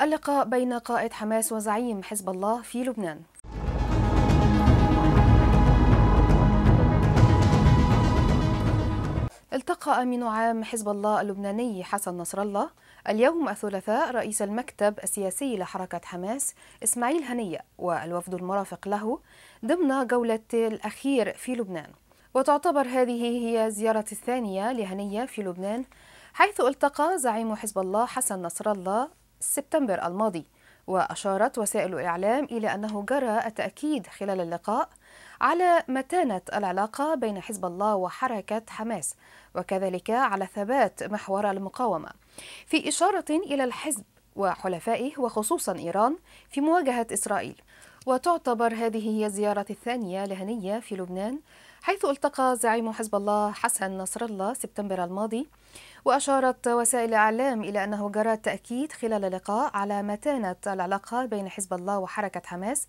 اللقاء بين قائد حماس وزعيم حزب الله في لبنان التقى أمين عام حزب الله اللبناني حسن نصر الله اليوم الثلاثاء رئيس المكتب السياسي لحركة حماس إسماعيل هنية والوفد المرافق له ضمن جولة الأخير في لبنان وتعتبر هذه هي الزيارة الثانية لهنية في لبنان حيث التقى زعيم حزب الله حسن نصر الله سبتمبر الماضي وأشارت وسائل الاعلام إلى أنه جرى التأكيد خلال اللقاء على متانة العلاقة بين حزب الله وحركة حماس وكذلك على ثبات محور المقاومة في إشارة إلى الحزب وحلفائه وخصوصا إيران في مواجهة إسرائيل وتعتبر هذه هي الزيارة الثانية لهنية في لبنان حيث التقى زعيم حزب الله حسن نصر الله سبتمبر الماضي وأشارت وسائل الإعلام إلى أنه جرى التأكيد خلال اللقاء على متانة العلاقة بين حزب الله وحركة حماس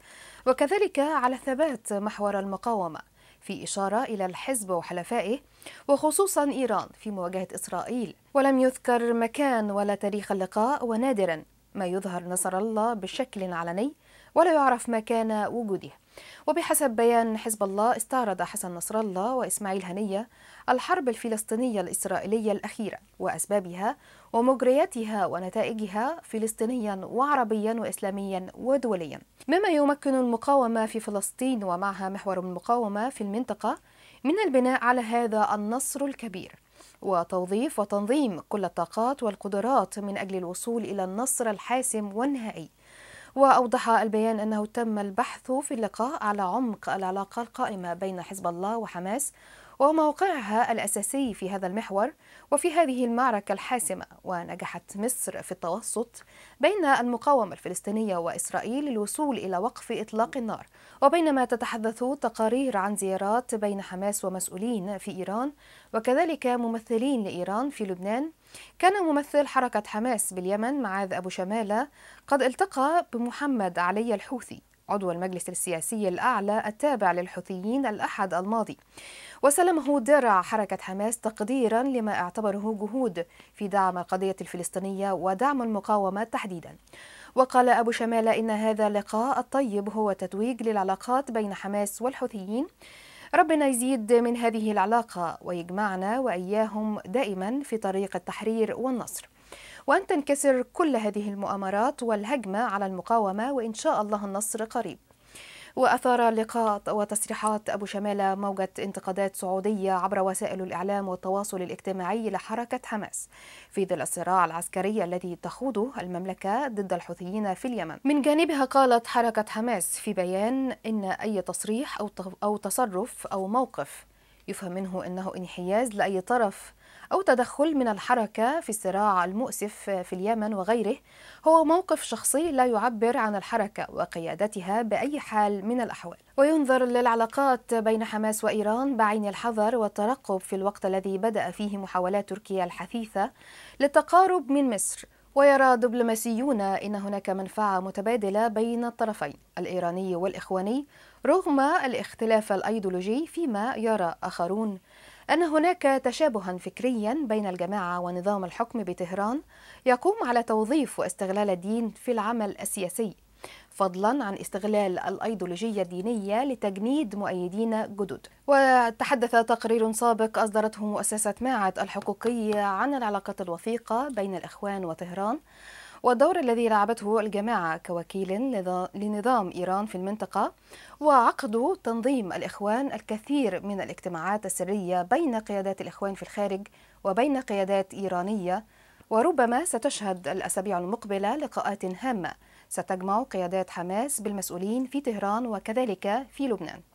وكذلك على الثبات محور المقاومة في إشارة إلى الحزب وحلفائه وخصوصا إيران في مواجهة إسرائيل ولم يذكر مكان ولا تاريخ اللقاء ونادرا ما يظهر نصر الله بشكل علني ولا يعرف مكان وجودها وبحسب بيان حزب الله استعرض حسن نصر الله وإسماعيل هنية الحرب الفلسطينية الإسرائيلية الأخيرة وأسبابها ومجرياتها ونتائجها فلسطينيا وعربيا وإسلاميا ودوليا مما يمكن المقاومة في فلسطين ومعها محور المقاومة في المنطقة من البناء على هذا النصر الكبير وتوظيف وتنظيم كل الطاقات والقدرات من أجل الوصول إلى النصر الحاسم والنهائي وأوضح البيان أنه تم البحث في اللقاء على عمق العلاقة القائمة بين حزب الله وحماس وموقعها الأساسي في هذا المحور وفي هذه المعركة الحاسمة ونجحت مصر في التوسط بين المقاومة الفلسطينية وإسرائيل للوصول إلى وقف إطلاق النار وبينما تتحدث تقارير عن زيارات بين حماس ومسؤولين في إيران وكذلك ممثلين لإيران في لبنان كان ممثل حركة حماس باليمن معاذ أبو شمالة قد التقى بمحمد علي الحوثي عضو المجلس السياسي الأعلى التابع للحوثيين الأحد الماضي وسلمه درع حركة حماس تقديرا لما اعتبره جهود في دعم القضية الفلسطينية ودعم المقاومة تحديدا وقال أبو شمال إن هذا اللقاء الطيب هو تتويج للعلاقات بين حماس والحوثيين ربنا يزيد من هذه العلاقة ويجمعنا وإياهم دائما في طريق التحرير والنصر وأن تنكسر كل هذه المؤامرات والهجمة على المقاومة وإن شاء الله النصر قريب وأثار لقاء وتصريحات أبو شمالة موجة انتقادات سعودية عبر وسائل الإعلام والتواصل الاجتماعي لحركة حماس في ظل الصراع العسكري الذي تخوضه المملكة ضد الحوثيين في اليمن. من جانبها قالت حركة حماس في بيان إن أي تصريح أو أو تصرف أو موقف يفهم منه أنه انحياز لأي طرف أو تدخل من الحركة في الصراع المؤسف في اليمن وغيره هو موقف شخصي لا يعبر عن الحركة وقيادتها بأي حال من الأحوال وينظر للعلاقات بين حماس وإيران بعين الحذر والترقب في الوقت الذي بدأ فيه محاولات تركيا الحثيثة للتقارب من مصر ويرى دبلوماسيون ان هناك منفعه متبادله بين الطرفين الايراني والاخواني رغم الاختلاف الايديولوجي فيما يرى اخرون أن هناك تشابها فكريا بين الجماعة ونظام الحكم بطهران يقوم على توظيف واستغلال الدين في العمل السياسي فضلا عن استغلال الايديولوجيه الدينيه لتجنيد مؤيدين جدد وتحدث تقرير سابق اصدرته مؤسسه ماعت الحقوقيه عن العلاقات الوثيقه بين الاخوان وطهران والدور الذي لعبته الجماعة كوكيل لنظام إيران في المنطقة وعقد تنظيم الإخوان الكثير من الاجتماعات السرية بين قيادات الإخوان في الخارج وبين قيادات إيرانية وربما ستشهد الأسابيع المقبلة لقاءات هامة ستجمع قيادات حماس بالمسؤولين في طهران وكذلك في لبنان